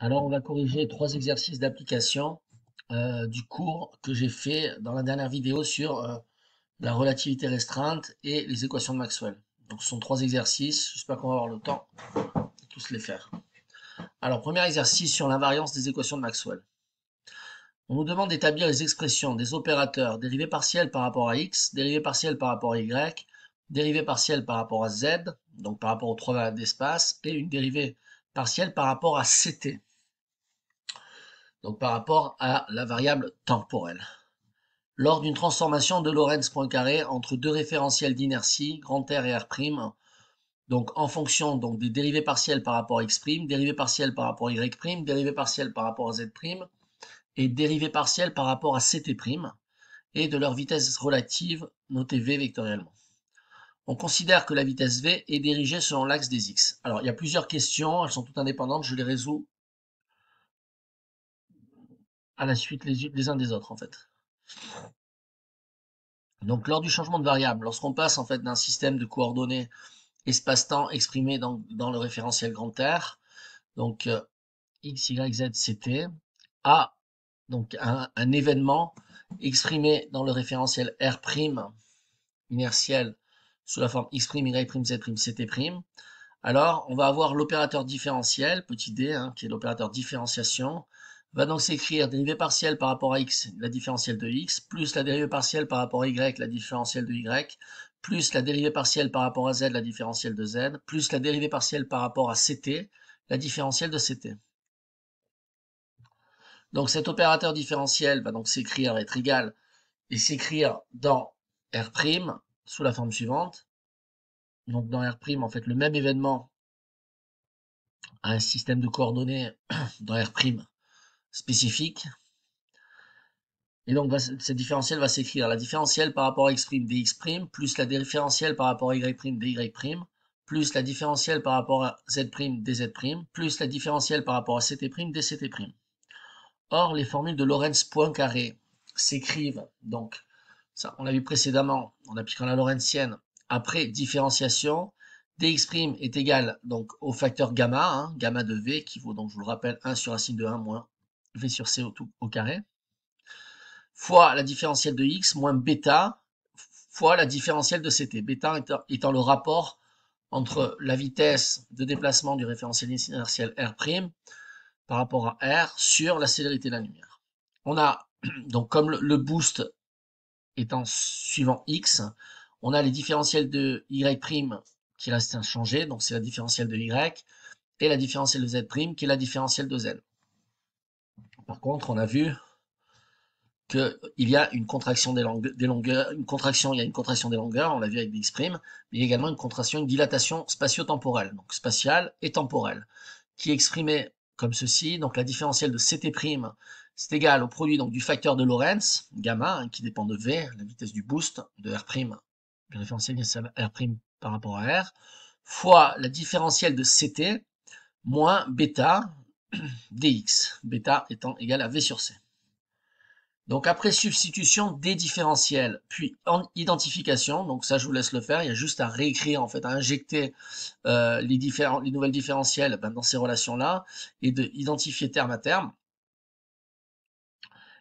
Alors, on va corriger trois exercices d'application euh, du cours que j'ai fait dans la dernière vidéo sur euh, la relativité restreinte et les équations de Maxwell. Donc, ce sont trois exercices. J'espère qu'on va avoir le temps de tous les faire. Alors, premier exercice sur l'invariance des équations de Maxwell. On nous demande d'établir les expressions des opérateurs dérivés partielles par rapport à x, dérivés partiels par rapport à y, dérivés partielle par rapport à z, donc par rapport aux trois variables d'espace, et une dérivée partielle par rapport à ct donc par rapport à la variable temporelle. Lors d'une transformation de lorentz carré entre deux référentiels d'inertie, grand R et R', donc en fonction donc, des dérivées partielles par rapport à X', dérivées partielles par rapport à Y', dérivées partielles par rapport à Z', et dérivées partielles par rapport à CT', et de leur vitesse relative notée V vectoriellement. On considère que la vitesse V est dirigée selon l'axe des X. Alors, il y a plusieurs questions, elles sont toutes indépendantes, je les résous à la suite les, uns des autres en fait. Donc lors du changement de variable, lorsqu'on passe en fait d'un système de coordonnées espace-temps exprimé dans, le référentiel grand R, donc euh, x, y, z, ct, à donc un, événement exprimé dans le référentiel R' inertiel sous la forme x', y', z', ct', alors on va avoir l'opérateur différentiel, petit d, hein, qui est l'opérateur différenciation, va donc s'écrire dérivée partielle par rapport à x, la différentielle de x, plus la dérivée partielle par rapport à y, la différentielle de y, plus la dérivée partielle par rapport à z, la différentielle de z, plus la dérivée partielle par rapport à ct, la différentielle de ct. Donc cet opérateur différentiel va donc s'écrire, être égal, et s'écrire dans R' sous la forme suivante. Donc dans R', en fait, le même événement à un système de coordonnées dans R' spécifique. Et donc, cette différentielle va s'écrire la différentielle par rapport à x' dx' plus la différentielle par rapport à y' dy' plus la différentielle par rapport à z' dz' plus la différentielle par rapport à ct' dct'. Or, les formules de lorentz point carré s'écrivent, donc, ça, on l'a vu précédemment, en appliquant la Lorentzienne, après différenciation, dx' est égal donc, au facteur gamma, hein, gamma de v, qui vaut, donc, je vous le rappelle, 1 sur racine de 1 moins V sur C au, carré, fois la différentielle de X moins bêta, fois la différentielle de CT. Bêta étant, le rapport entre la vitesse de déplacement du référentiel inertiel R' par rapport à R sur la célérité de la lumière. On a, donc comme le boost étant suivant X, on a les différentiels de Y' qui restent inchangés, donc c'est la différentielle de Y, et la différentielle de Z' qui est la différentielle de Z. Par contre, on a vu qu'il y a une contraction des, des, longueurs, une contraction, il y a une contraction des longueurs, on l'a vu avec Bx', mais il y a également une contraction, une dilatation spatio-temporelle, donc spatiale et temporelle, qui exprimait comme ceci, donc la différentielle de Ct', c'est égal au produit donc, du facteur de Lorentz, gamma, hein, qui dépend de V, la vitesse du boost, de R', différentielle de R' par rapport à R, fois la différentielle de Ct, moins bêta, dx, bêta étant égal à v sur c. Donc après substitution des différentiels, puis en identification, donc ça je vous laisse le faire, il y a juste à réécrire en fait, à injecter euh, les, différents, les nouvelles différentielles ben, dans ces relations-là, et d'identifier terme à terme,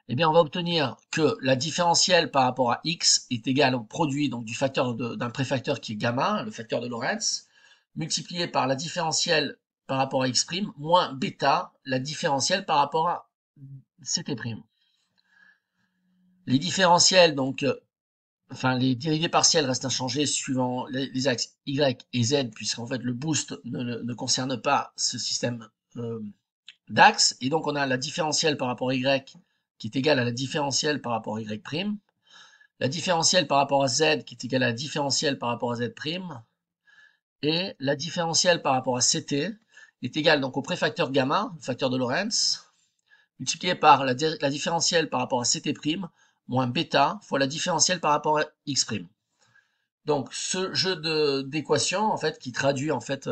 eh bien on va obtenir que la différentielle par rapport à x est égale au produit donc, du facteur d'un préfacteur qui est gamma, le facteur de Lorentz, multiplié par la différentielle par rapport à x', moins bêta, la différentielle par rapport à ct'. Les différentiels, donc, euh, enfin, les dérivées partielles restent inchangées suivant les, axes y et z, puisqu'en fait, le boost ne, ne, concerne pas ce système euh, d'axes. Et donc, on a la différentielle par rapport à y qui est égale à la différentielle par rapport à y', la différentielle par rapport à z qui est égale à la différentielle par rapport à z', et la différentielle par rapport à ct est égal donc au préfacteur gamma, le facteur de Lorentz, multiplié par la, différentielle par rapport à ct' moins bêta fois la différentielle par rapport à x'. Donc ce jeu d'équations en fait qui traduit en fait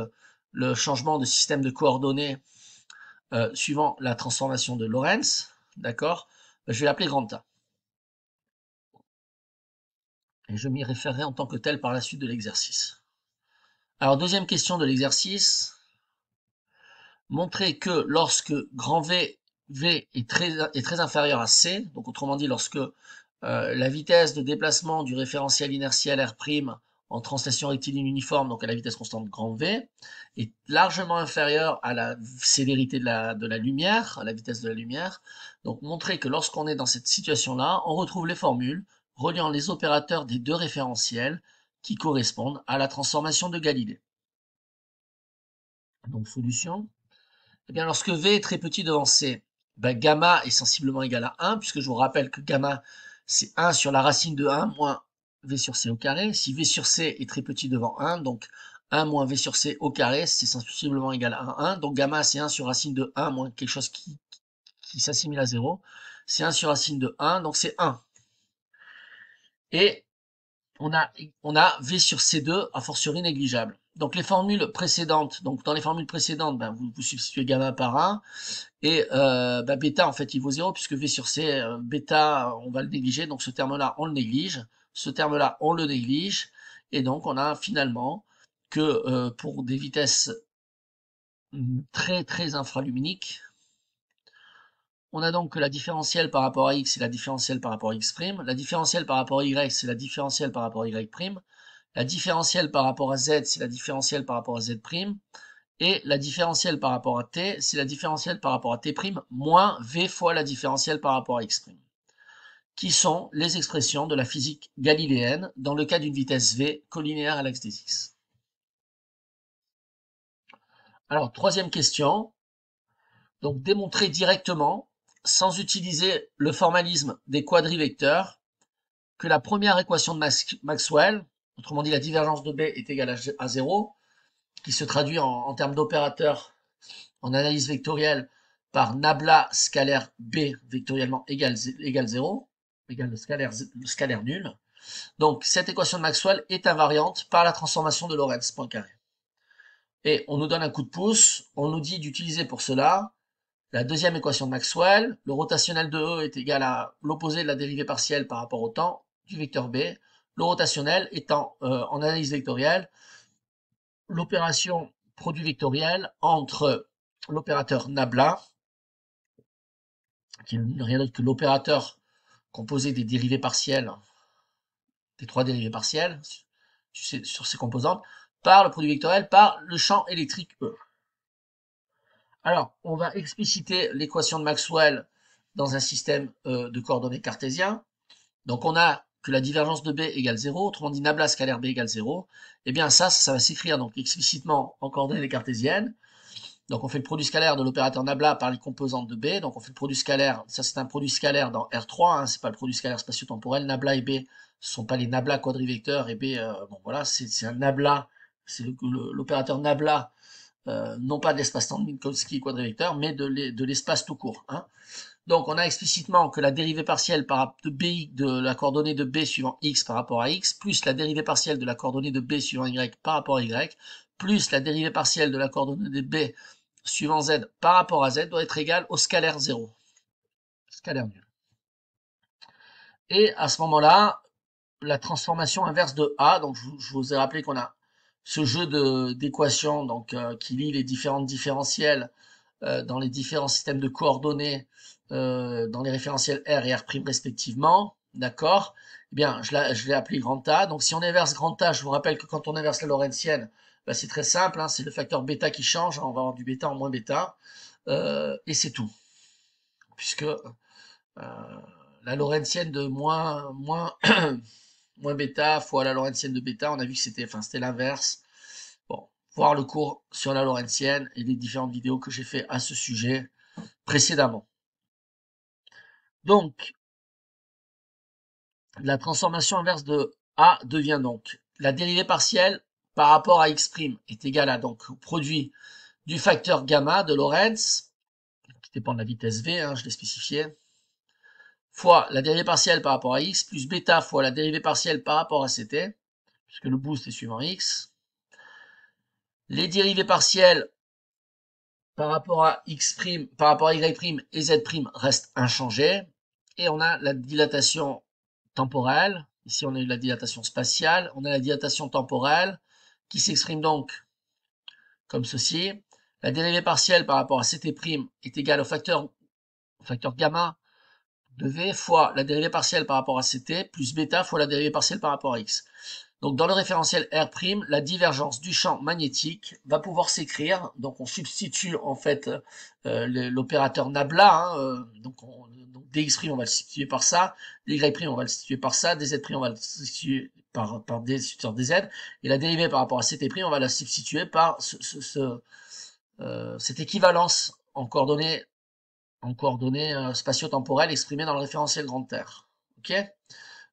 le changement de système de coordonnées euh, suivant la transformation de Lorentz, d'accord ben, Je vais l'appeler grand A. Et je m'y référerai en tant que tel par la suite de l'exercice. Alors deuxième question de l'exercice, montrer que lorsque grand V, V est très, est très inférieur à C, donc autrement dit lorsque euh, la vitesse de déplacement du référentiel inertiel R' en translation rectiligne uniforme, donc à la vitesse constante grand V, est largement inférieure à la célérité de la, de la lumière, à la vitesse de la lumière. Donc montrer que lorsqu'on est dans cette situation-là, on retrouve les formules reliant les opérateurs des deux référentiels qui correspondent à la transformation de Galilée. Donc solution eh bien, lorsque V est très petit devant C, ben, gamma est sensiblement égal à 1, puisque je vous rappelle que gamma, c'est 1 sur la racine de 1 moins V sur C au carré. Si V sur C est très petit devant 1, donc 1 moins V sur C au carré, c'est sensiblement égal à 1. Donc gamma, c'est 1 sur racine de 1 moins quelque chose qui, qui s'assimile à 0. C'est 1 sur racine de 1, donc c'est 1. Et on a, on a V sur C2 a fortiori négligeable donc les formules précédentes, donc dans les formules précédentes, ben, vous, vous, substituez gamma par 1, et euh, ben, bêta en fait il vaut 0, puisque V sur C, euh, bêta on va le négliger, donc ce terme-là on le néglige, ce terme-là on le néglige, et donc on a finalement que euh, pour des vitesses très très infraluminiques, on a donc que la différentielle par rapport à x, c'est la différentielle par rapport à x', la différentielle par rapport à y, c'est la différentielle par rapport à y', la différentielle par rapport à z, c'est la différentielle par rapport à z'. Et la différentielle par rapport à t, c'est la différentielle par rapport à t' moins v fois la différentielle par rapport à x'. Qui sont les expressions de la physique galiléenne dans le cas d'une vitesse v collinéaire à l'axe des x. Alors, troisième question. Donc, démontrer directement, sans utiliser le formalisme des quadrivecteurs, que la première équation de Maxwell, Autrement dit, la divergence de B est égale à 0, qui se traduit en, termes d'opérateur en analyse vectorielle par nabla scalaire B vectoriellement égale, 0, égale scalaire, scalaire nul. Donc cette équation de Maxwell est invariante par la transformation de Lorentz carré. Et on nous donne un coup de pouce, on nous dit d'utiliser pour cela la deuxième équation de Maxwell, le rotationnel de E est égal à l'opposé de la dérivée partielle par rapport au temps du vecteur B. Le rotationnel étant euh, en analyse vectorielle l'opération produit vectoriel entre l'opérateur nabla, qui n'est rien d'autre que l'opérateur composé des dérivés partiels des trois dérivés partiels sur ces composantes, par le produit vectoriel, par le champ électrique E. Alors, on va expliciter l'équation de Maxwell dans un système euh, de coordonnées cartésien. Donc, on a que la divergence de B égale 0, autrement dit Nabla scalaire B égale 0, et eh bien ça, ça, va s'écrire donc explicitement en coordonnées cartésiennes. Donc on fait le produit scalaire de l'opérateur Nabla par les composantes de B, donc on fait le produit scalaire, ça c'est un produit scalaire dans R3, hein, c'est pas le produit scalaire spatio-temporel, Nabla et B ne sont pas les Nabla quadrivecteurs, et B, euh, bon voilà, c'est un Nabla c'est l'opérateur Nabla, euh, non pas de l'espace temps de Minkowski quadrivecteur, mais de l'espace tout court. Hein. Donc on a explicitement que la dérivée partielle de, B, de la coordonnée de B suivant x par rapport à x, plus la dérivée partielle de la coordonnée de B suivant y par rapport à y, plus la dérivée partielle de la coordonnée de B suivant z par rapport à z doit être égale au scalaire 0. Scalaire nul. Et à ce moment-là, la transformation inverse de A, donc je vous ai rappelé qu'on a ce jeu d'équations donc euh, qui lie les différentes différentielles euh, dans les différents systèmes de coordonnées euh, dans les référentiels R et R' respectivement, d'accord Eh bien, je l'ai appelé grand A. Donc, si on inverse grand A, je vous rappelle que quand on inverse la Lorentzienne, bah, c'est très simple, hein, c'est le facteur bêta qui change, hein, on va avoir du bêta en moins bêta, et c'est tout. Puisque la Lorentzienne de moins, moins moins bêta fois la Lorentzienne de bêta. On a vu que c'était enfin, l'inverse. Bon, voir le cours sur la Lorentzienne et les différentes vidéos que j'ai fait à ce sujet précédemment. Donc, la transformation inverse de A devient donc la dérivée partielle par rapport à x' est égale à donc au produit du facteur gamma de Lorentz, qui dépend de la vitesse v, hein, je l'ai spécifié, fois la dérivée partielle par rapport à x, plus bêta fois la dérivée partielle par rapport à ct, puisque le boost est suivant x. Les dérivées partielles par rapport à x', prime par rapport à y' et z' prime restent inchangées. Et on a la dilatation temporelle. Ici, on a eu la dilatation spatiale. On a la dilatation temporelle qui s'exprime donc comme ceci. La dérivée partielle par rapport à ct' est égale au facteur, au facteur gamma de V fois la dérivée partielle par rapport à CT plus bêta fois la dérivée partielle par rapport à X. Donc dans le référentiel R', la divergence du champ magnétique va pouvoir s'écrire. Donc on substitue en fait euh, l'opérateur nabla. Hein, euh, donc, on, donc, dx' on va le substituer par ça, dy' on va le substituer par ça, dz' on va le substituer par, par d sur dz. Et la dérivée par rapport à ct', on va la substituer par ce, euh, cette équivalence en coordonnées en coordonnées euh, spatio-temporelles exprimées dans le référentiel grande terre. OK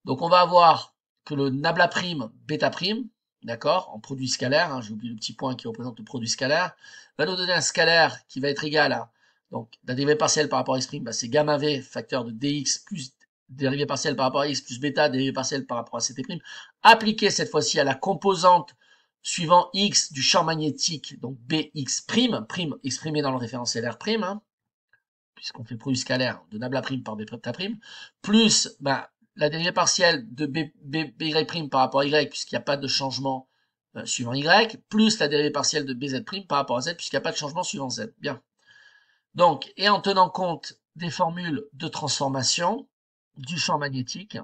Donc on va avoir que le nabla prime, bêta prime, d'accord, en produit scalaire, hein, j'ai oublié le petit point qui représente le produit scalaire, va nous donner un scalaire qui va être égal à, donc la dérivée partielle par rapport à x prime, bah, c'est gamma v facteur de dx plus dérivée partielle par rapport à x plus bêta, dérivée partielle par rapport à ct prime, appliquée cette fois-ci à la composante suivant x du champ magnétique, donc bx prime, prime exprimé dans le référentiel R prime, hein puisqu'on fait produit scalaire de nabla prime par b prime, plus bah, la dérivée partielle de b, prime par rapport à y, puisqu'il n'y a pas de changement euh, suivant y, plus la dérivée partielle de bz prime par rapport à z, puisqu'il n'y a pas de changement suivant z. Bien. Donc, et en tenant compte des formules de transformation du champ magnétique,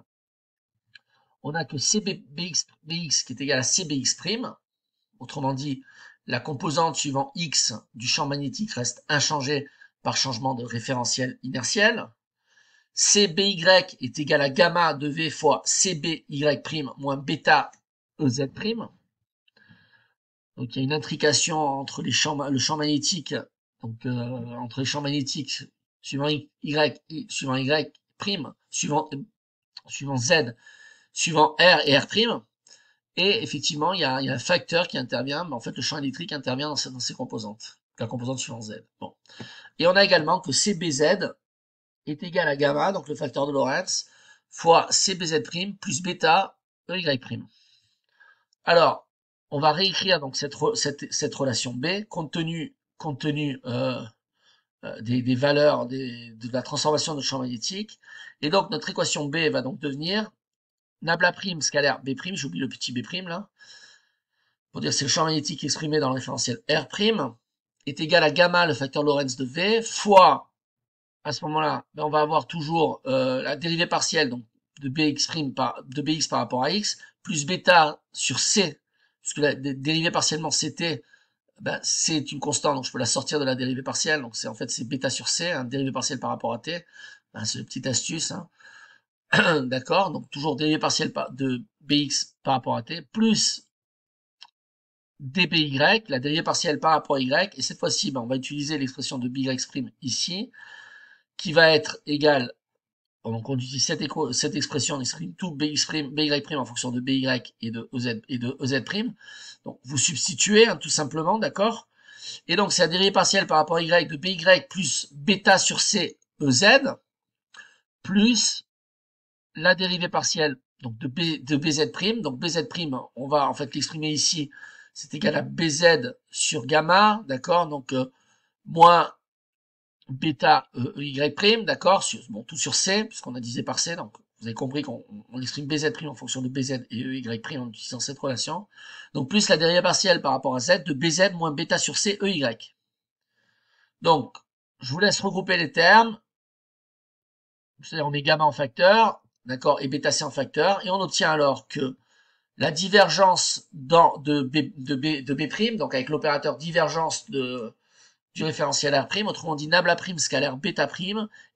on a que CBX BX qui est égal à CBX prime, autrement dit, la composante suivant x du champ magnétique reste inchangée par changement de référentiel inertiel. CBY est égal à gamma de V fois CBY' moins bêta EZ'. Donc il y a une intrication entre les champs, le champ magnétique, donc euh, entre les champs magnétiques suivant Y suivant Y', suivant, euh, suivant Z, suivant R et R'. prime, Et effectivement, il y, a, un facteur qui intervient, mais en fait le champ électrique intervient dans, ces composantes la composante suivante z. Bon. Et on a également que CBZ est égal à gamma, donc le facteur de Lorentz, fois CBZ' plus bêta EY'. Alors, on va réécrire donc cette, cette, cette relation B, compte tenu, compte tenu euh, euh, des, des, valeurs de la transformation de champ magnétique. Et donc, notre équation B va donc devenir nabla' scalaire B', j'oublie le petit B' là, pour dire c'est le champ magnétique exprimé dans le référentiel R', est égal à gamma, le facteur Lorentz de V, fois, à ce moment-là, ben, on va avoir toujours euh, la dérivée partielle donc de, bx par, de bx par rapport à x, plus bêta sur c, puisque la dérivée partiellement ct, ben, c'est une constante, donc je peux la sortir de la dérivée partielle, donc c'est en fait c'est bêta sur c, hein, dérivée partielle par rapport à t, ben, c'est une petite astuce, hein. d'accord, donc toujours dérivée partielle de bx par rapport à t, plus dby, la dérivée partielle par rapport à y, et cette fois-ci, ben, on va utiliser l'expression de by' ici, qui va être égale, donc on utilise cette, cette expression, on exprime tout by', prime en fonction de by et de z et de prime. Donc vous substituez hein, tout simplement, d'accord Et donc c'est la dérivée partielle par rapport à y de by plus bêta sur c ez, plus la dérivée partielle donc de, B, de bz', donc bz', on va en fait l'exprimer ici c'est égal à BZ sur gamma, d'accord Donc, euh, moins bêta euh, Y prime, d'accord bon, Tout sur C, puisqu'on a divisé par C, donc vous avez compris qu'on exprime BZ prime en fonction de BZ et EY prime en utilisant cette relation. Donc, plus la dérivée partielle par rapport à Z de BZ moins bêta sur C EY. Donc, je vous laisse regrouper les termes. C'est-à-dire, on met gamma en facteur, d'accord, et bêta C en facteur, et on obtient alors que la divergence de, B, de, donc avec l'opérateur divergence de, du référentiel R', autrement dit nabla' scalaire bêta',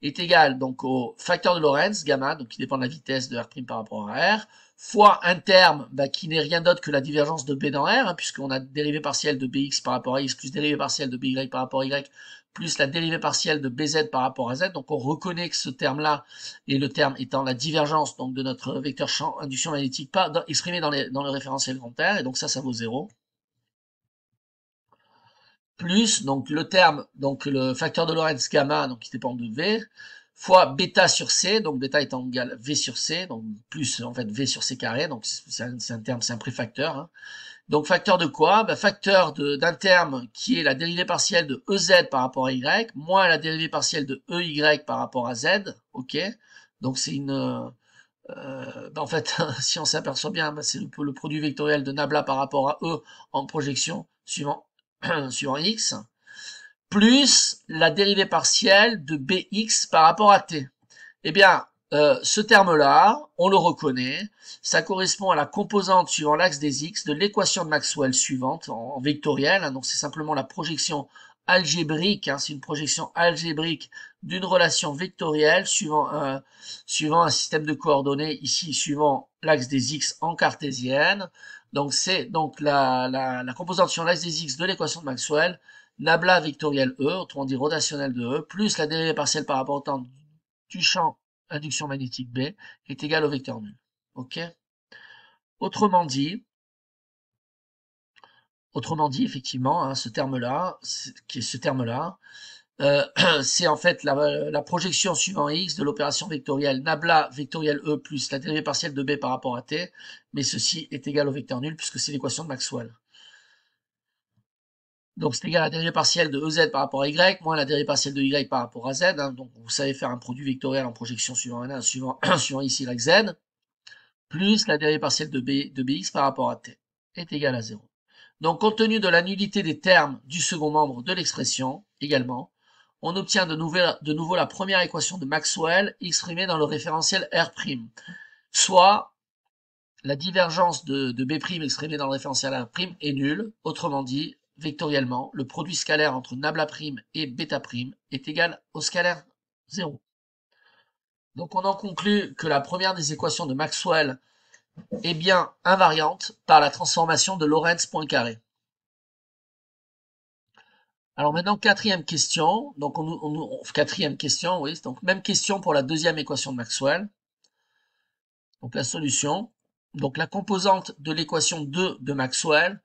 est égal donc au facteur de Lorentz, gamma, donc qui dépend de la vitesse de R' par rapport à R, fois un terme bah, qui n'est rien d'autre que la divergence de B dans R, hein, puisqu'on a dérivée partielle de Bx par rapport à X, plus dérivée partielle de By par rapport à Y, plus la dérivée partielle de bz par rapport à z. Donc on reconnaît que ce terme-là est le terme étant la divergence donc, de notre vecteur champ induction magnétique pas exprimé dans, les, le référentiel R, Et donc ça, ça vaut 0 plus donc le terme donc le facteur de Lorentz gamma donc qui dépend de v fois bêta sur c donc bêta étant égal à v sur c donc plus en fait v sur c carré donc c'est un, terme c'est un préfacteur hein. Donc facteur de quoi bah, Facteur d'un terme qui est la dérivée partielle de EZ par rapport à Y, moins la dérivée partielle de EY par rapport à Z. Ok Donc c'est une... Euh, bah, en fait, si on s'aperçoit bien, bah, c'est le, produit vectoriel de Nabla par rapport à E en projection suivant, suivant X, plus la dérivée partielle de BX par rapport à T. Eh bien, euh, ce terme-là, on le reconnaît, ça correspond à la composante suivant l'axe des x de l'équation de Maxwell suivante en, vectoriel, donc c'est simplement la projection algébrique, hein, c'est une projection algébrique d'une relation vectorielle euh, suivant, un système de coordonnées, ici suivant l'axe des x en cartésienne. Donc c'est donc la, composante suivant l'axe des x de l'équation de Maxwell, nabla vectoriel E, autrement dit rotationnelle de E, plus la dérivée partielle par rapport au temps du champ induction magnétique B, est égal au vecteur nul. OK Autrement dit, autrement dit, effectivement, hein, ce terme-là, qui ce terme-là, euh, c'est en fait la, la, projection suivant x de l'opération vectorielle nabla vectorielle e plus la dérivée partielle de b par rapport à t, mais ceci est égal au vecteur nul puisque c'est l'équation de Maxwell. Donc c'est égal à la dérivée partielle de EZ par rapport à Y, moins la dérivée partielle de Y par rapport à Z. Hein. Donc vous savez faire un produit vectoriel en projection suivant N1, suivant, suivant ici la Z, plus la dérivée partielle de, B, de BX par rapport à T, est égal à 0. Donc compte tenu de la nullité des termes du second membre de l'expression, également, on obtient de nouveau, la première équation de Maxwell exprimée dans le référentiel R', soit la divergence de, de B' exprimée dans le référentiel R' est nulle, autrement dit, Vectoriellement, le produit scalaire entre nabla' prime et bêta' est égal au scalaire 0. Donc on en conclut que la première des équations de Maxwell est bien invariante par la transformation de lorentz carré Alors maintenant, quatrième question. Donc on, nous, quatrième question, oui. Donc même question pour la deuxième équation de Maxwell. Donc la solution. Donc la composante de l'équation 2 de Maxwell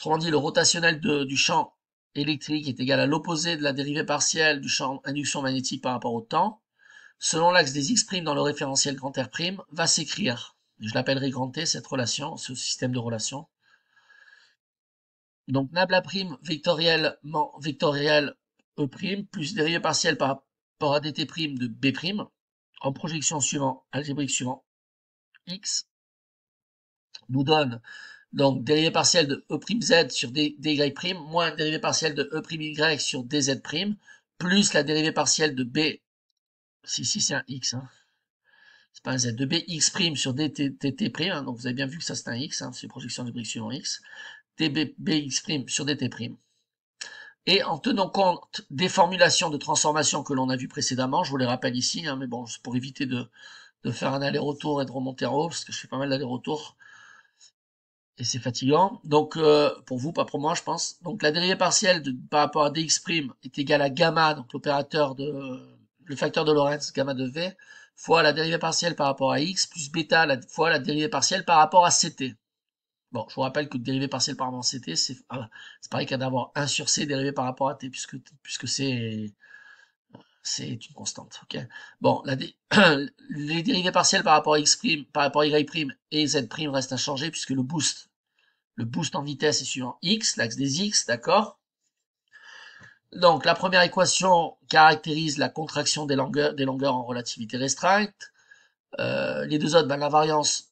Autrement dit, le rotationnel du champ électrique est égal à l'opposé de la dérivée partielle du champ induction magnétique par rapport au temps, selon l'axe des x' dans le référentiel grand R', va s'écrire, je l'appellerai grand T, cette relation, ce système de relations. Donc nabla' vectoriel, vectoriel E' plus dérivée partielle par rapport à dt' de B' en projection suivant, algébrique suivant, x, nous donne donc, dérivée partielle de E'Z sur dy', moins dérivée partielle de E'Y sur dz', plus la dérivée partielle de B, si, si, c'est un X, hein. c'est pas un Z, de BX' sur DTT', hein. donc vous avez bien vu que ça c'est un X, hein. c'est projection du brique suivant X, DBX' BX' sur DT'. Et en tenant compte des formulations de transformation que l'on a vues précédemment, je vous les rappelle ici, hein, mais bon, c'est pour éviter de, de faire un aller-retour et de remonter en haut, parce que je fais pas mal d'aller-retour, et c'est fatigant. Donc, euh, pour vous, pas pour moi, je pense. Donc, la dérivée partielle par rapport à dx' est égale à gamma, donc l'opérateur de, le facteur de Lorentz, gamma de V, fois la dérivée partielle par rapport à x, plus bêta fois la dérivée partielle par rapport à ct. Bon, je vous rappelle que dérivée partielle par rapport à ct, c'est ah, c'est pareil qu'à d'avoir 1 sur c dérivée par rapport à t, puisque, puisque c'est c'est une constante. ok bon, la les dérivées partielles par rapport à x', par rapport à y' et z' restent changer puisque le boost le boost en vitesse est suivant x, l'axe des x, d'accord Donc la première équation caractérise la contraction des longueurs, des longueurs en relativité restreinte. Euh, les deux autres, ben, la variance,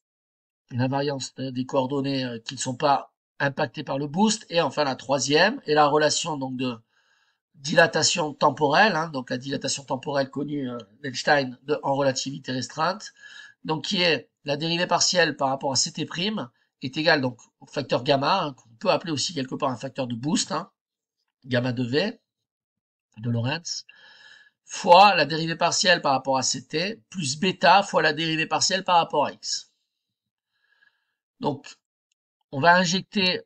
des coordonnées euh, qui ne sont pas impactées par le boost. Et enfin la troisième est la relation donc de dilatation temporelle, hein, donc la dilatation temporelle connue euh, d'Einstein en relativité restreinte, donc qui est la dérivée partielle par rapport à ct' est égal donc au facteur gamma, hein, qu'on peut appeler aussi quelque part un facteur de boost, hein, gamma de V, de Lorentz, fois la dérivée partielle par rapport à ct, plus bêta fois la dérivée partielle par rapport à x. Donc, on va injecter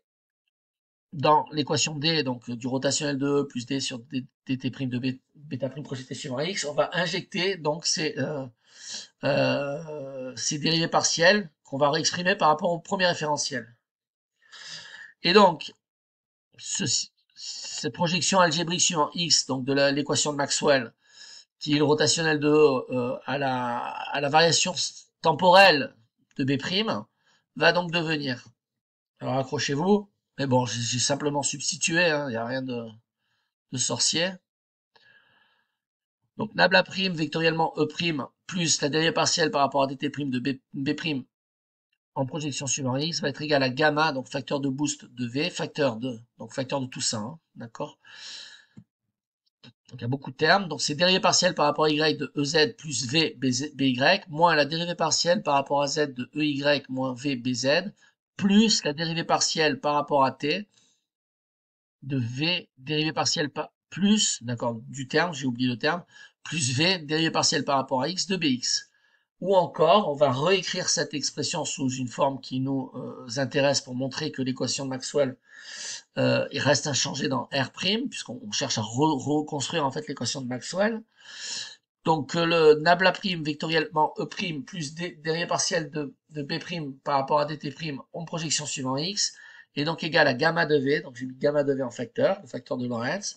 dans l'équation D, donc euh, du rotationnel de E plus D sur dt' de B, bêta prime projeté sur X, on va injecter donc ces, euh, euh, ces dérivées partielles qu'on va réexprimer par rapport au premier référentiel. Et donc, cette projection algébrique suivant X, donc de l'équation de Maxwell, qui est le rotationnel de E euh, à, la, à la variation temporelle de B', va donc devenir, alors accrochez-vous, mais bon, j'ai simplement substitué, il hein, n'y a rien de, de sorcier. Donc Nabla prime vectoriellement E prime plus la dérivée partielle par rapport à dt prime de B, B prime en projection sur X va être égal à gamma, donc facteur de boost de V, facteur de, donc facteur de tout ça, hein, d'accord Donc il y a beaucoup de termes, donc c'est dérivée partielle par rapport à Y de EZ plus V BY, moins la dérivée partielle par rapport à Z de EY moins V BZ, plus la dérivée partielle par rapport à t de v dérivée partielle par plus, d'accord, du terme, j'ai oublié le terme, plus v dérivée partielle par rapport à x de bx. Ou encore, on va réécrire cette expression sous une forme qui nous euh, intéresse pour montrer que l'équation de Maxwell euh, reste inchangée dans R', puisqu'on cherche à reconstruire en fait l'équation de Maxwell. Donc euh, le nabla prime vectoriellement E prime plus dérivée partielle de, B prime par rapport à dt prime en projection suivant X est donc égal à gamma de V, donc j'ai mis gamma de V en facteur, le facteur de Lorentz,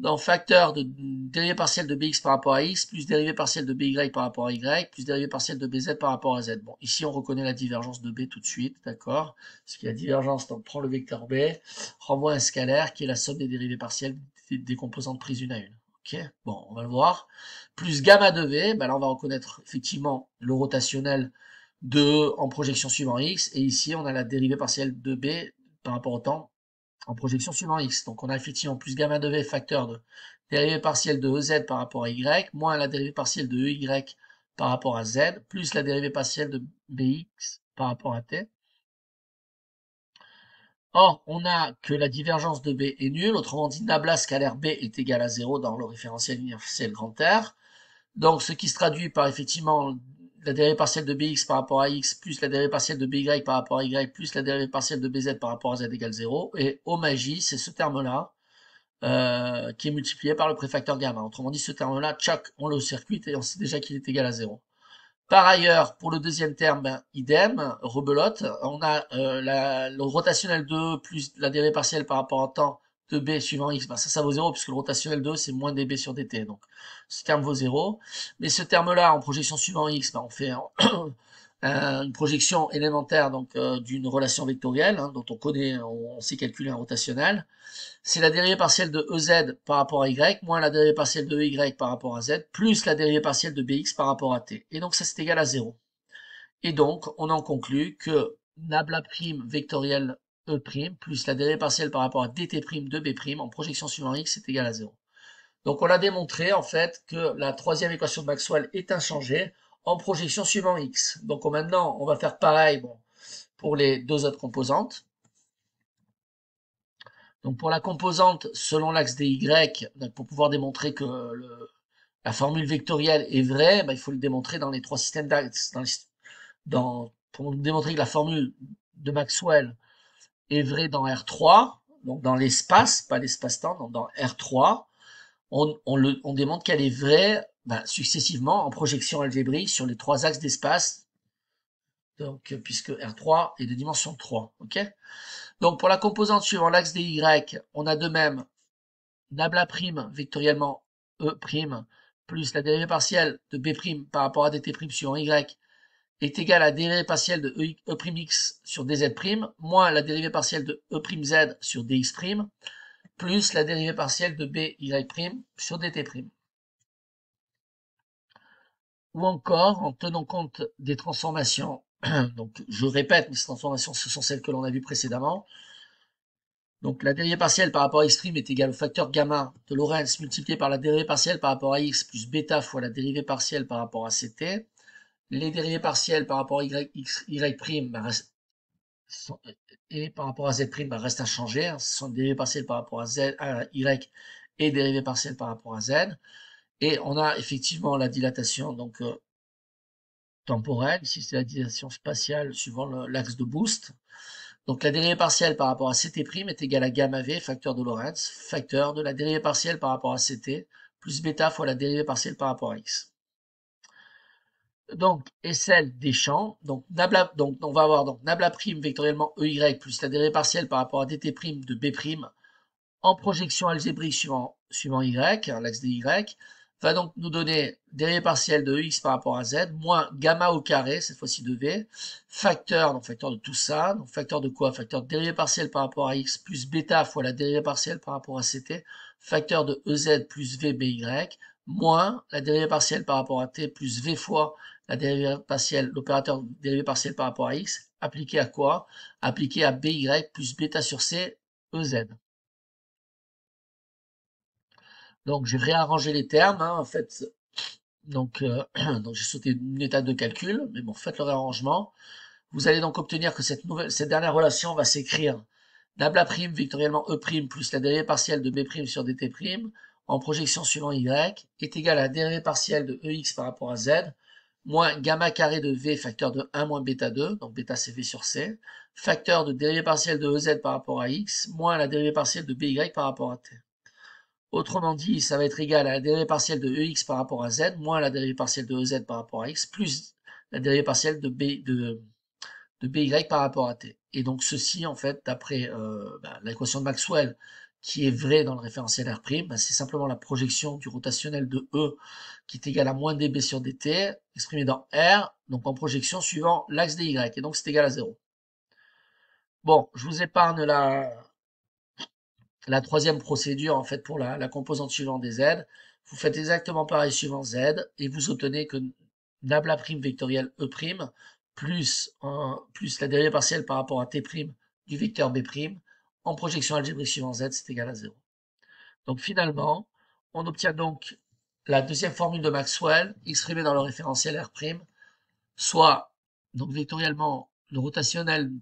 donc facteur de dérivée partielle de bx par rapport à x, plus dérivée partielle de by par rapport à y, plus dérivée partielle de bz par rapport à z. Bon, ici on reconnaît la divergence de b tout de suite, d'accord Parce qu'il y a divergence, donc prends le vecteur b, renvoie un scalaire qui est la somme des dérivées partielles des composantes prises une à une. Bon, on va le voir. Plus gamma de V, bah là on va reconnaître effectivement le rotationnel de en projection suivant X. Et ici on a la dérivée partielle de B par rapport au temps en projection suivant X. Donc on a effectivement plus gamma de V facteur de dérivée partielle de EZ par rapport à Y, moins la dérivée partielle de EY par rapport à Z, plus la dérivée partielle de BX par rapport à T. Or, on a que la divergence de B est nulle, autrement dit, nabla scalaire B est égal à 0 dans le référentiel universel grand R. Donc, ce qui se traduit par effectivement la dérivée partielle de bx par rapport à x plus la dérivée partielle de by par rapport à y plus la dérivée partielle de bz par rapport à z égale 0. Et au magie, c'est ce terme-là euh, qui est multiplié par le préfacteur gamma. Autrement dit, ce terme-là, tchac, on le circuite et on sait déjà qu'il est égal à 0. Par ailleurs, pour le deuxième terme, idem, rebelote, on a euh, la, le rotationnel 2 plus la dérivée partielle par rapport au temps de b suivant x, ben, ça, ça vaut 0, puisque le rotationnel 2, c'est moins db sur dt. Donc, ce terme vaut 0. Mais ce terme-là, en projection suivant x, ben, on fait... Euh, une projection élémentaire donc euh, d'une relation vectorielle hein, dont on connaît, on, sait calculer un rotationnel. C'est la dérivée partielle de EZ par rapport à Y moins la dérivée partielle de EY par rapport à Z plus la dérivée partielle de BX par rapport à T. Et donc ça c'est égal à 0. Et donc on en conclut que nabla prime vectorielle E prime plus la dérivée partielle par rapport à dt prime de B prime en projection suivant X est égal à 0. Donc on a démontré en fait que la troisième équation de Maxwell est inchangée en projection suivant x. Donc maintenant, on va faire pareil bon, pour les deux autres composantes. Donc pour la composante selon l'axe des y, pour pouvoir démontrer que le, la formule vectorielle est vraie, ben, il faut le démontrer dans les trois systèmes d'axe. Dans pour démontrer que la formule de Maxwell est vraie dans R3, donc dans l'espace, pas l'espace-temps, dans R3, on, on, le, on démontre qu'elle est vraie bah, successivement en projection algébrique sur les trois axes d'espace, donc euh, puisque R3 est de dimension 3. donc pour la composante suivant l'axe des Y, on a de même nabla prime vectoriellement E prime plus la dérivée partielle de B prime par rapport à dt prime sur Y est égale à la dérivée partielle de E, e prime X sur dz prime moins la dérivée partielle de E prime Z sur dx prime plus la dérivée partielle de B Y prime sur dt prime ou encore en tenant compte des transformations. Donc, je répète, les ces transformations, ce sont celles que l'on a vues précédemment. Donc, la dérivée partielle par rapport à x' est égale au facteur gamma de Lorentz multiplié par la dérivée partielle par rapport à x plus bêta fois la dérivée partielle par rapport à ct. Les dérivées partielles par rapport à y, y' bah, et par rapport à z' bah, restent inchangées. changer, hein. Ce sont dérivées partielles par rapport à euh, y et dérivées partielle par rapport à z. Et on a effectivement la dilatation donc euh, temporelle, si c'est la dilatation spatiale suivant l'axe de boost. Donc la dérivée partielle par rapport à CT' est égale à gamma V, facteur de Lorentz, facteur de la dérivée partielle par rapport à CT, plus bêta fois la dérivée partielle par rapport à X. Donc, et celle des champs, donc, nabla, donc on va avoir donc nabla prime vectoriellement EY plus la dérivée partielle par rapport à DT' de B' en projection algébrique suivant, suivant Y, l'axe DY. Y, va donc nous donner dérivée partielle de x par rapport à z, moins gamma au carré, cette fois-ci de v, facteur, donc facteur de tout ça, donc facteur de quoi Facteur de dérivée partielle par rapport à x plus bêta fois la dérivée partielle par rapport à ct, facteur de ez plus v by, moins la dérivée partielle par rapport à t plus v fois la dérivée partielle, l'opérateur dérivée partielle par rapport à x, appliqué à quoi Appliqué à by plus bêta sur c, ez. Donc j'ai réarrangé les termes, hein, en fait. Euh, donc, j'ai sauté une étape de calcul, mais bon, faites le réarrangement. Vous allez donc obtenir que cette, dernière relation va s'écrire nabla prime vectoriellement e prime plus la dérivée partielle de b prime sur dt prime en projection suivant y est égale à la dérivée partielle de ex par rapport à z moins gamma carré de v facteur de 1 moins bêta 2, donc bêta c'est v sur c, facteur de dérivée partielle de ez par rapport à x, moins la dérivée partielle de by par rapport à t. Autrement dit, ça va être égal à la dérivée partielle de EX par rapport à Z, moins la dérivée partielle de EZ par rapport à X, plus la dérivée partielle de, B, de, de BY par rapport à T. Et donc ceci, en fait, d'après euh, ben, l'équation de Maxwell, qui est vraie dans le référentiel R', ben, c'est simplement la projection du rotationnel de E qui est égal à moins dB sur dt, exprimé dans R, donc en projection suivant l'axe dy, et donc c'est égal à 0. Bon, je vous épargne la, la troisième procédure en fait pour la, composante suivante des Z. Vous faites exactement pareil suivant Z et vous obtenez que nabla prime vectoriel E prime plus, plus la dérivée partielle par rapport à T prime du vecteur B prime en projection algébrique suivant Z, c'est égal à 0. Donc finalement, on obtient donc la deuxième formule de Maxwell exprimée dans le référentiel R prime, soit donc vectoriellement le rotationnel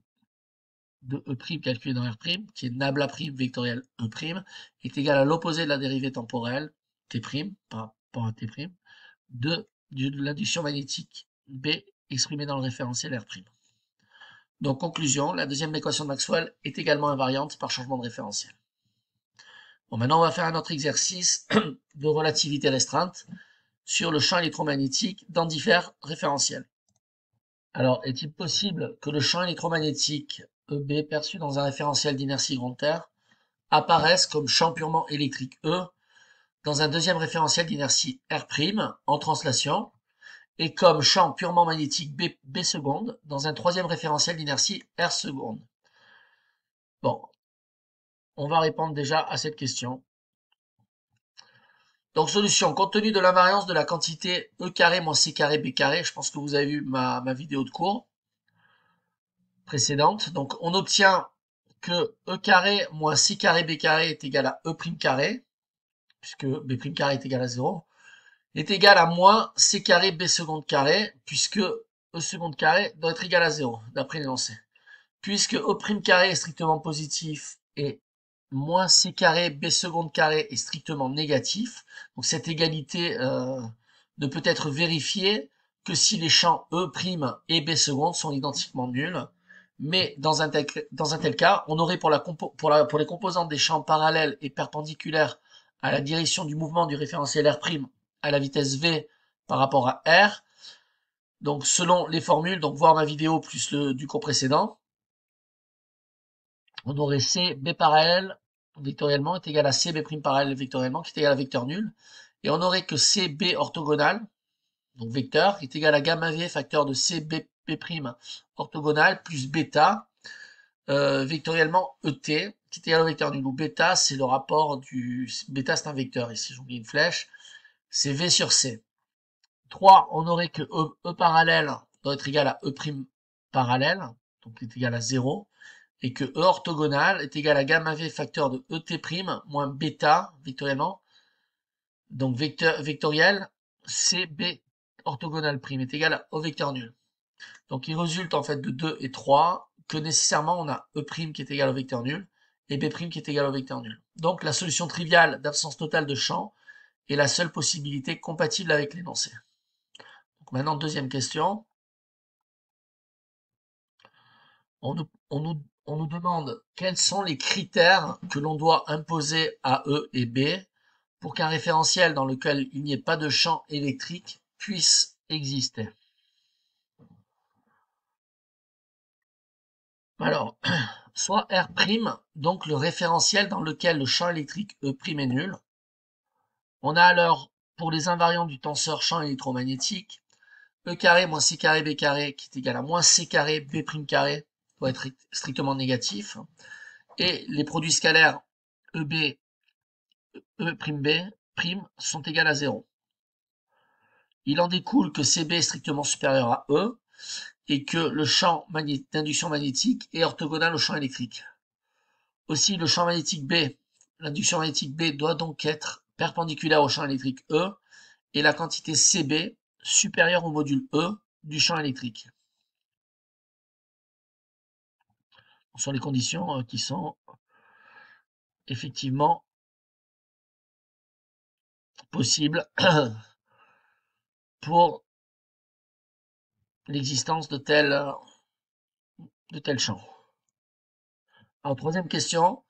de E' calculé dans R', qui est nabla' vectoriel E', est égal à l'opposé de la dérivée temporelle T' par rapport à T' de, de, de l'induction magnétique B exprimée dans le référentiel R'. Donc conclusion, la deuxième équation de Maxwell est également invariante par changement de référentiel. Bon, maintenant on va faire un autre exercice de relativité restreinte sur le champ électromagnétique dans différents référentiels. Alors, est-il possible que le champ électromagnétique EB perçus dans un référentiel d'inertie grand R apparaissent comme champ purement électrique E dans un deuxième référentiel d'inertie R' en translation et comme champ purement magnétique B, seconde dans un troisième référentiel d'inertie R seconde. Bon, on va répondre déjà à cette question. Donc solution, compte tenu de l'invariance de la quantité E carré moins C carré B carré, je pense que vous avez vu ma vidéo de cours, précédente. Donc on obtient que E carré moins c carré B carré est égal à E prime carré, puisque B prime carré est égal à 0, est égal à moins C B seconde carré, puisque E seconde carré doit être égal à 0, d'après l'énoncé. Puisque E prime carré est strictement positif et moins C carré B carré est strictement négatif, donc cette égalité euh, ne peut être vérifiée que si les champs E' et B seconde sont identiquement nuls mais dans un, tel, cas, on aurait pour, la pour, les composantes des champs parallèles et perpendiculaires à la direction du mouvement du référentiel R' à la vitesse V par rapport à R, donc selon les formules, donc voir ma vidéo plus le du cours précédent, on aurait CB parallèle vectoriellement est égal à CB' B' parallèle vectoriellement qui est égal à vecteur nul, et on aurait que CB orthogonal, donc vecteur, qui est égal à gamma V facteur de CB', prime orthogonal plus bêta euh, vectoriellement ET, qui est égal au vecteur nul. Bêta, c'est le rapport du... Bêta, c'est un vecteur, ici j'oublie une flèche. C'est V sur C. 3, on aurait que e, e, parallèle doit être égal à E' parallèle, donc est égal à 0, et que E orthogonal est égal à gamma V facteur de ET' moins bêta vectoriellement, donc vecteur, vectoriel CB orthogonal prime est égal au vecteur nul. Donc il résulte en fait de 2 et 3 que nécessairement on a E' qui est égal au vecteur nul et B' qui est égal au vecteur nul. Donc la solution triviale d'absence totale de champ est la seule possibilité compatible avec l'énoncé. Maintenant, deuxième question. On nous, on nous, demande quels sont les critères que l'on doit imposer à E et B pour qu'un référentiel dans lequel il n'y ait pas de champ électrique puisse exister. Alors, soit R', donc le référentiel dans lequel le champ électrique E' est nul. On a alors, pour les invariants du tenseur champ électromagnétique, E carré moins C carré B carré qui est égal à moins C carré B prime carré doit être strictement négatif. Et les produits scalaires EB, E prime B prime sont égales à 0. Il en découle que CB est strictement supérieur à E et que le champ d'induction magnétique est orthogonal au champ électrique. Aussi, le champ magnétique B, l'induction magnétique B doit donc être perpendiculaire au champ électrique E et la quantité CB supérieure au module E du champ électrique. Ce sont les conditions euh, qui sont effectivement possibles pour l'existence de tels euh, de tel champs. Alors, troisième question,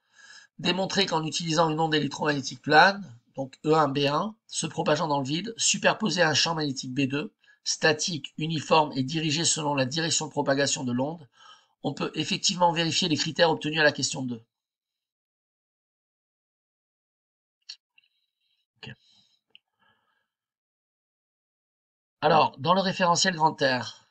démontrer qu'en utilisant une onde électromagnétique plane, donc E1, B1, se propageant dans le vide, superposer un champ magnétique B2, statique, uniforme et dirigé selon la direction de propagation de l'onde, on peut effectivement vérifier les critères obtenus à la question 2. Alors, dans le référentiel grand R,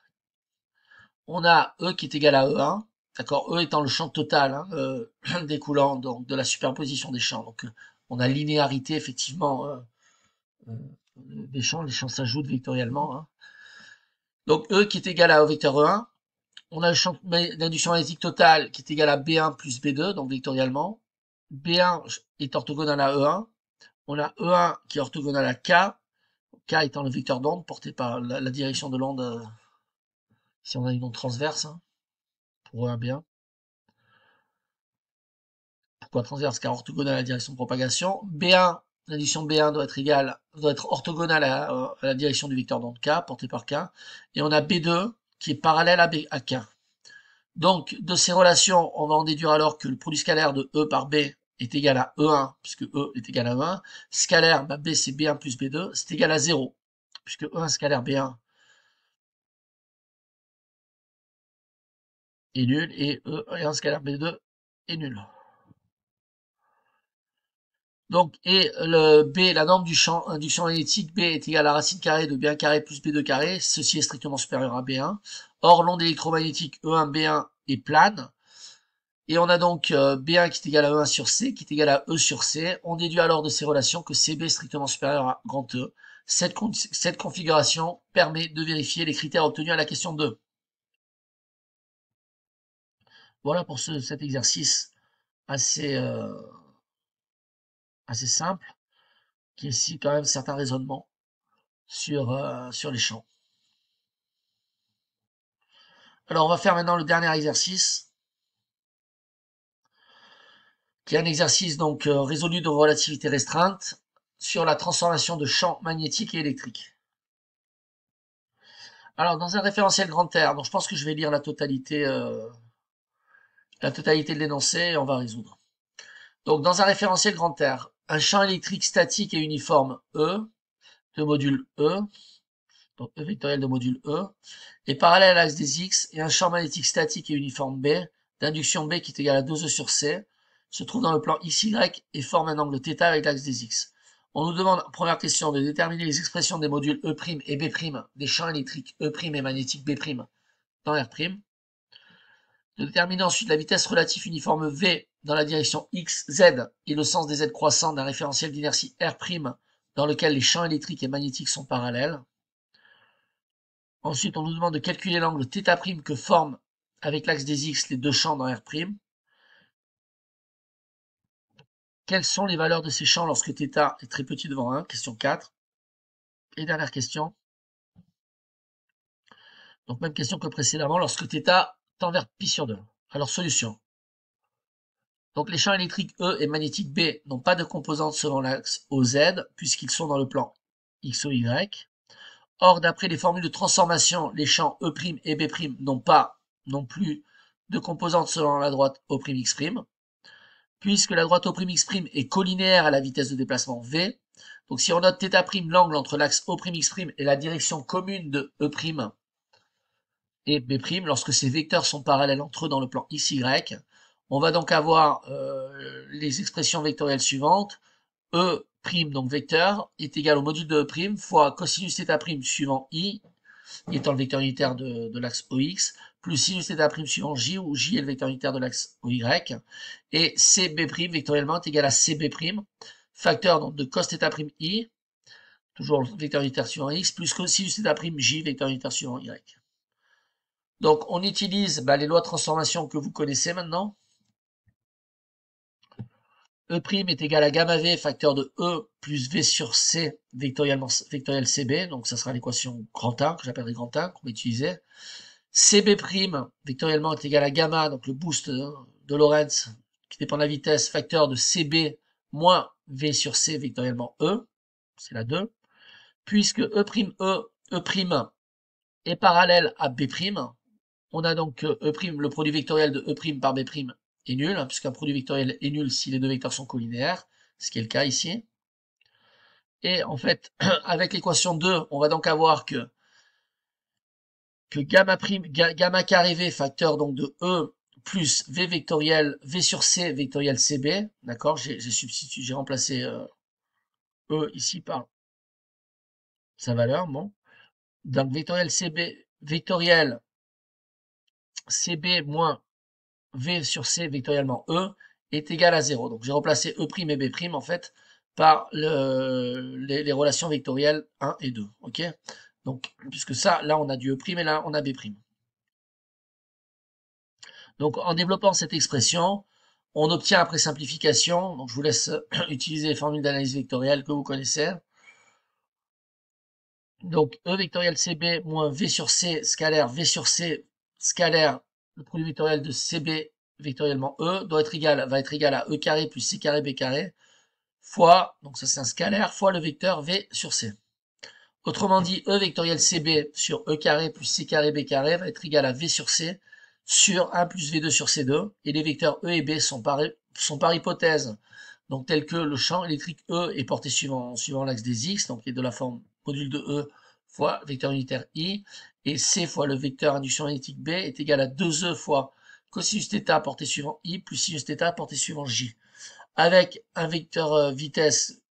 on a E qui est égal à E1, hein. d'accord E étant le champ total hein, euh, découlant donc, de la superposition des champs. Donc euh, on a linéarité effectivement euh, des champs, les champs s'ajoutent vectoriellement. Hein. Donc E qui est égal à E vecteur E1, on a le champ d'induction magnétique totale qui est égal à B1 plus B2, donc vectoriellement. B1 est orthogonal à E1. On a E1 qui est orthogonal à K. K étant le vecteur d'onde porté par la direction de l'onde. Si on a une onde transverse, hein, pour b bien. Pourquoi transverse Car orthogonal à la direction de propagation. B1, l'addition B1 doit être égale, doit être orthogonale à, euh, la direction du vecteur d'onde K, porté par K. Et on a B2 qui est parallèle à, B, à K. Donc, de ces relations, on va en déduire alors que le produit scalaire de E par B est égal à E1, puisque E est égal à 1. Scalaire, bah, B c'est B1 plus B2, c'est égal à 0, puisque E1 scalaire B1 est nul et E 1 scalaire B2 est nul. Donc, et le B, la norme du champ, induction euh, magnétique B est égale à racine carrée de B1 carré plus B2 carré. Ceci est strictement supérieur à B1. Or, l'onde électromagnétique E1, B1 est plane. Et on a donc euh, B1 qui est égal à E1 sur C, qui est égal à E sur C. On déduit alors de ces relations que CB est strictement supérieur à grand E. Cette, cette configuration permet de vérifier les critères obtenus à la question 2. Voilà pour cet exercice assez, euh, assez simple qui ici quand même certains raisonnements sur, euh, sur les champs. Alors on va faire maintenant le dernier exercice qui est un exercice donc euh, résolu de relativité restreinte sur la transformation de champs magnétiques et électriques. Alors dans un référentiel grand R, je pense que je vais lire la totalité la totalité de l'énoncé, on va résoudre. Donc dans un référentiel grand R, un champ électrique statique et uniforme E, de module E, donc E vectoriel de module E, est parallèle à l'axe des X et un champ magnétique statique et uniforme B, d'induction B qui est égal à 2E sur C, se trouve dans le plan XY et forme un angle θ avec l'axe des X. On nous demande, première question, de déterminer les expressions des modules E' et B' des champs électriques E' et magnétiques B' dans R' de déterminer ensuite la vitesse relative uniforme v dans la direction x, z et le sens des z croissants d'un référentiel d'inertie r' dans lequel les champs électriques et magnétiques sont parallèles. Ensuite, on nous demande de calculer l'angle θ' que forment avec l'axe des x les deux champs dans R'. Quelles sont les valeurs de ces champs lorsque θ est très petit devant 1 Question 4. Et dernière question. Donc même question que précédemment, lorsque θ tend vers π sur 2. Alors solution. Donc les champs électriques E et magnétiques B n'ont pas de composantes selon l'axe OZ puisqu'ils sont dans le plan XOY. Or, d'après les formules de transformation, les champs E' et B' n'ont pas non plus de composantes selon la droite O'X'. Puisque la droite O'X' est collinéaire à la vitesse de déplacement V, donc si on note θ', l'angle entre l'axe O'X' et la direction commune de E', et B', lorsque ces vecteurs sont parallèles entre eux dans le plan XY. On va donc avoir euh, les expressions vectorielles suivantes. E' donc vecteur, est égal au module de E' fois cosinus θ' suivant I, étant le vecteur unitaire de, l'axe OX, plus sinus prime suivant J, où J est le vecteur unitaire de l'axe OY. Et CB' vectoriellement est égal à CB', facteur donc de cos I, toujours le vecteur unitaire suivant X, plus cosinus θ'J, vecteur unitaire suivant Y. Donc, on utilise bah, les lois de transformation que vous connaissez maintenant. E' est égal à gamma V facteur de E plus V sur C vectoriellement, vectoriel CB, donc ça sera l'équation grand 1, que j'appellerai grand A, qu'on va utiliser. CB' vectoriellement est égal à gamma, donc le boost hein, de Lorentz, qui dépend de la vitesse, facteur de CB moins V sur C vectoriellement E, c'est la 2, puisque E', E, E' est parallèle à B', on a donc euh, E', le produit vectoriel de E' par B' est nul, hein, puisqu'un produit vectoriel est nul si les deux vecteurs sont collinéaires, ce qui est le cas ici. Et en fait, avec l'équation 2, on va donc avoir que, que gamma, prime, gamma carré facteur donc de E, plus V vectoriel, V sur C vectoriel CB, d'accord J'ai substitué, j'ai remplacé euh, E ici par sa valeur, bon. Donc vectoriel CB, vectoriel CB moins V sur C vectoriellement E est égal à 0. Donc j'ai remplacé E' et B' en fait par les, relations vectorielles 1 et 2. Ok Donc, puisque ça, là on a du E' et là on a B'. Donc en développant cette expression, on obtient après simplification, donc je vous laisse utiliser les formules d'analyse vectorielle que vous connaissez. Donc E vectoriel CB moins V sur C scalaire V sur C scalaire, le produit vectoriel de CB vectoriellement E doit être égal, va être égal à E carré plus C carré B carré fois, donc ça c'est un scalaire, fois le vecteur V sur C. Autrement dit, E vectoriel CB sur E carré plus C carré B carré va être égal à V sur C sur 1 plus V2 sur C2 et les vecteurs E et B sont par, sont par hypothèse, donc tels que le champ électrique E est porté suivant, suivant l'axe des X, donc il est de la forme module de E fois vecteur unitaire I et C fois le vecteur induction magnétique B est égal à 2E fois cosinus θ porté suivant I plus sinus θ porté suivant J. Avec un vecteur euh, vitesse,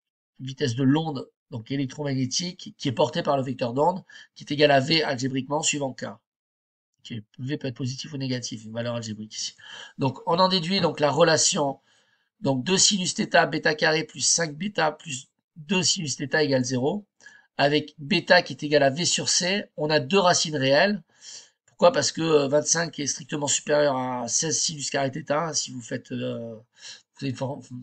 vitesse de l'onde, donc électromagnétique, qui est porté par le vecteur d'onde, qui est égal à V algébriquement suivant K. V peut être positif ou négatif, une valeur algébrique ici. Donc on en déduit donc la relation donc 2 sinus θ bêta carré plus 5 bêta plus 2 sinus θ égale 0 avec bêta qui est égal à V sur C, on a deux racines réelles. Pourquoi Parce que 25 euh, est strictement supérieur à 16 sinus carré θ. Si vous faites euh, une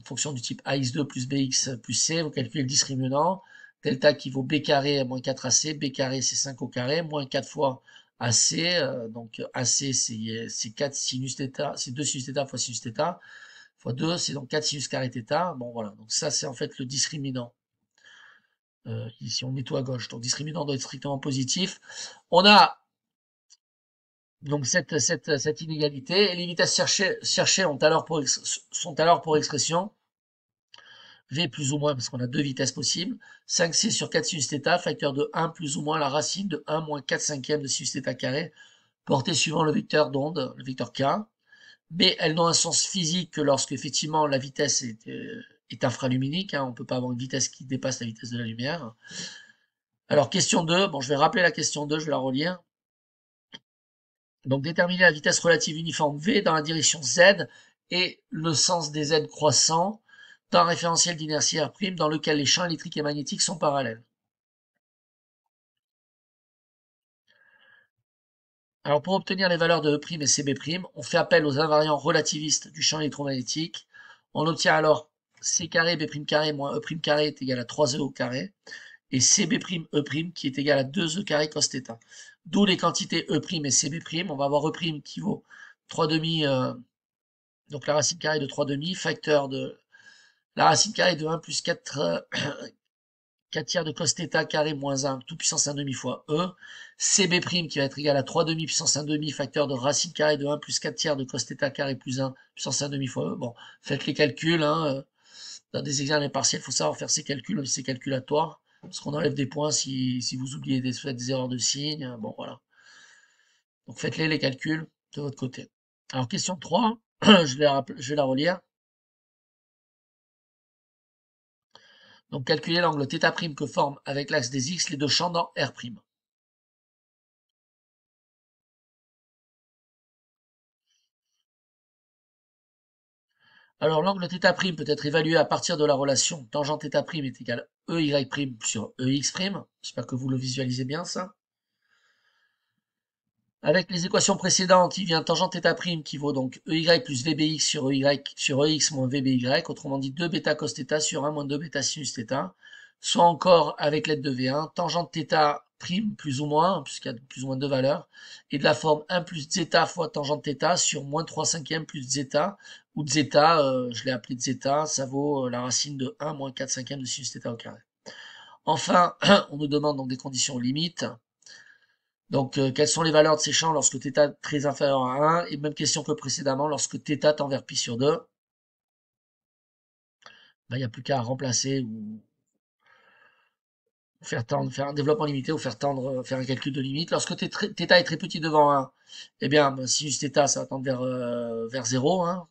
fonction du type ax2 plus bx plus c, vous calculez le discriminant, delta qui vaut b carré moins 4ac, b carré c'est 5 au carré, moins 4 fois ac, euh, donc ac c'est 4 sinus c'est 2 sinus θ fois sinus θ, fois 2 c'est donc 4 sinus carré θ, bon voilà, donc ça c'est en fait le discriminant. Euh, ici on met tout à gauche, donc discriminant doit être strictement positif. On a donc cette, cette, cette inégalité, et les vitesses cherchées, ont alors pour, sont alors pour expression V plus ou moins, parce qu'on a deux vitesses possibles, 5C sur 4 sinus Theta, facteur de 1 plus ou moins la racine de 1 moins 4 cinquièmes de sinus carré, portée suivant le vecteur d'onde, le vecteur K. Mais elles n'ont un sens physique que lorsque effectivement la vitesse est, euh, est infraluminique, hein, on ne peut pas avoir une vitesse qui dépasse la vitesse de la lumière. Alors question 2, bon je vais rappeler la question 2, je vais la relire. Donc déterminer la vitesse relative uniforme V dans la direction Z et le sens des Z croissants d'un référentiel d'inertie R' dans lequel les champs électriques et magnétiques sont parallèles. Alors pour obtenir les valeurs de E' et CB', on fait appel aux invariants relativistes du champ électromagnétique. On obtient alors C carré, B moins E carré est égal à 3E au carré. Et CB e qui est égal à 2E carré cos D'où les quantités E et CB On va avoir E qui vaut 3 demi, euh, donc la racine carrée de 3 demi, facteur de la racine carrée de 1 plus 4, 4 euh, tiers de cos carré moins 1, tout puissance 1 demi fois E. CB qui va être égal à 3 demi puissance 1 demi, facteur de racine carrée de 1 plus 4 tiers de cos carré plus 1 puissance 1 demi fois E. Bon, faites les calculs, hein, euh, dans des examens partiels, il faut savoir faire ses calculs, même ses calculatoires, parce qu'on enlève des points si, vous oubliez des, faites des erreurs de signes. Bon, voilà. Donc faites-les les calculs de votre côté. Alors, question 3, je vais, la, je la relire. Donc, calculer l'angle θ' que forment avec l'axe des x les deux champs dans R'. Alors l'angle θ' peut être évalué à partir de la relation tangente θ' est égal à EY' sur EX'. J'espère que vous le visualisez bien ça. Avec les équations précédentes, il vient tangente θ' qui vaut donc EY plus VBX sur EY sur EX moins VBY, autrement dit 2 bêta cos sur 1 moins 2 bêta sinus θ, soit encore avec l'aide de V1, tangente θ plus ou moins, puisqu'il y a plus ou moins deux valeurs, et de la forme 1 plus zeta fois tangente θ sur moins 3 cinquièmes plus zeta, ou zeta, euh, je l'ai appelé zeta, ça vaut euh, la racine de 1 moins 4 cinquièmes de sinus θ au carré. Enfin, on nous demande donc des conditions limites. Donc, euh, quelles sont les valeurs de ces champs lorsque θ est très inférieur à 1 Et même question que précédemment, lorsque θ tend vers pi sur 2, ben, il n'y a plus qu'à remplacer ou, faire tendre, faire un développement limité ou faire tendre, euh, faire un calcul de limite. Lorsque θ est très petit devant 1, eh bien, ben, sinus θ, ça va tendre vers, euh, vers 0. Hein.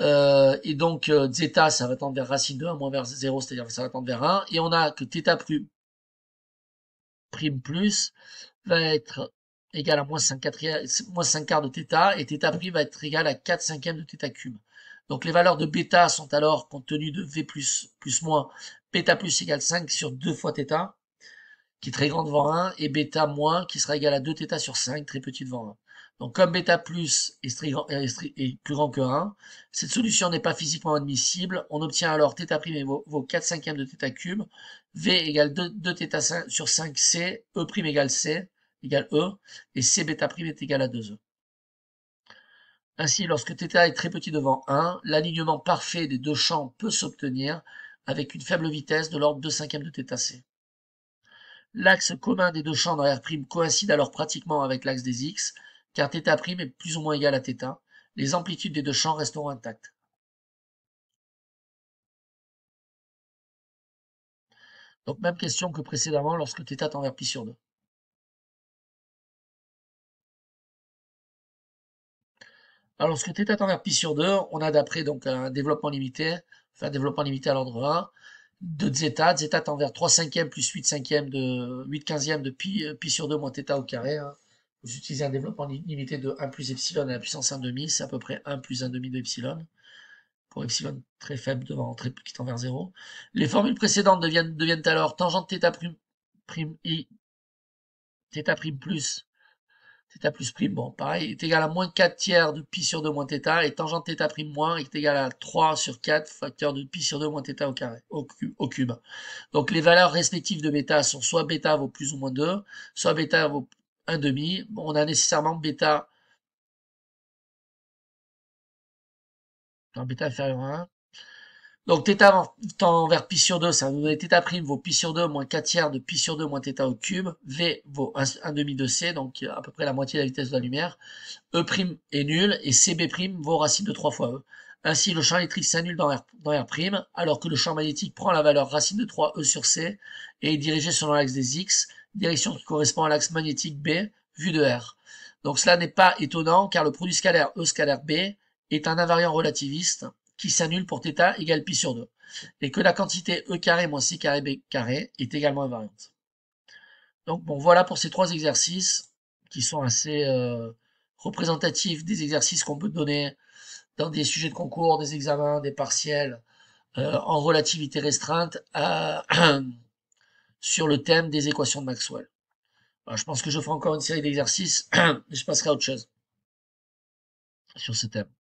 Euh, et donc, euh, ça va tendre vers racine de 1, moins vers 0, c'est-à-dire que ça va tendre vers 1. Et on a que θ prime plus va être égal à moins 5 quarts, moins quarts de θ, et θ prime va être égal à 4 cinquièmes de θ cube. Donc les valeurs de bêta sont alors, compte tenu de V plus, plus moins, bêta plus égale 5 sur 2 fois θ, qui est très grande devant 1, et bêta moins, qui sera égal à 2 θ sur 5, très petite devant 1. Donc comme bêta plus est, plus grand que 1, cette solution n'est pas physiquement admissible. On obtient alors θ' prime vaut 4 cinquièmes de θ cube, V égale 2, θ sur 5C, E' égale C, égale E, et C bêta prime est égal à 2E. Ainsi, lorsque θ est très petit devant 1, l'alignement parfait des deux champs peut s'obtenir avec une faible vitesse de l'ordre 2 cinquième de θc. L'axe commun des deux champs dans R' coïncide alors pratiquement avec l'axe des X, car θ' est plus ou moins égal à θ. Les amplitudes des deux champs resteront intactes. Donc même question que précédemment lorsque θ tend vers π sur 2. Alors, lorsque θ tend vers π sur 2, on a d'après donc un développement limité, enfin un développement limité à l'endroit de zeta, zeta tend vers 3 cinquièmes plus 8 cinquièmes de 8 quinzièmes de pi, euh, sur 2 moins θ au carré. Hein. Vous utilisez un développement limité de 1 plus epsilon à la puissance 1 demi, c'est à peu près 1 plus 1 demi de epsilon, pour epsilon très faible devant très qui tend vers 0. Les formules précédentes deviennent, alors tangente θ prime, prime i, θ prime plus θ plus prime, bon, pareil, est égal à moins 4 tiers de pi sur 2 moins θ, et tangente θ prime moins est égal à 3 sur 4 facteur de pi sur 2 moins θ au cube, au cube. Donc les valeurs respectives de bêta sont soit bêta vaut plus ou moins 2, soit bêta vaut 1 demi. Bon, on a nécessairement bêta, bêta inférieur à 1, donc θ vers π sur 2, ça va nous donner θ' vaut π sur 2 moins 4 tiers de π sur 2 moins θ au cube. V vaut 1 demi de c, donc à peu près la moitié de la vitesse de la lumière. E' prime est nul et CB' vaut racine de 3 fois E. Ainsi, le champ électrique s'annule dans R', dans R', alors que le champ magnétique prend la valeur racine de 3 E sur C et est dirigé selon l'axe des X, direction qui correspond à l'axe magnétique B, vu de R. Donc cela n'est pas étonnant car le produit scalaire E scalaire B est un invariant relativiste qui s'annule pour θ égale pi sur 2, et que la quantité E carré moins C carré B carré est également invariante. Donc bon, voilà pour ces trois exercices qui sont assez euh, représentatifs des exercices qu'on peut donner dans des sujets de concours, des examens, des partiels, euh, en relativité restreinte sur le thème des équations de Maxwell. je pense que je ferai encore une série d'exercices, je passerai à autre chose sur ce thème.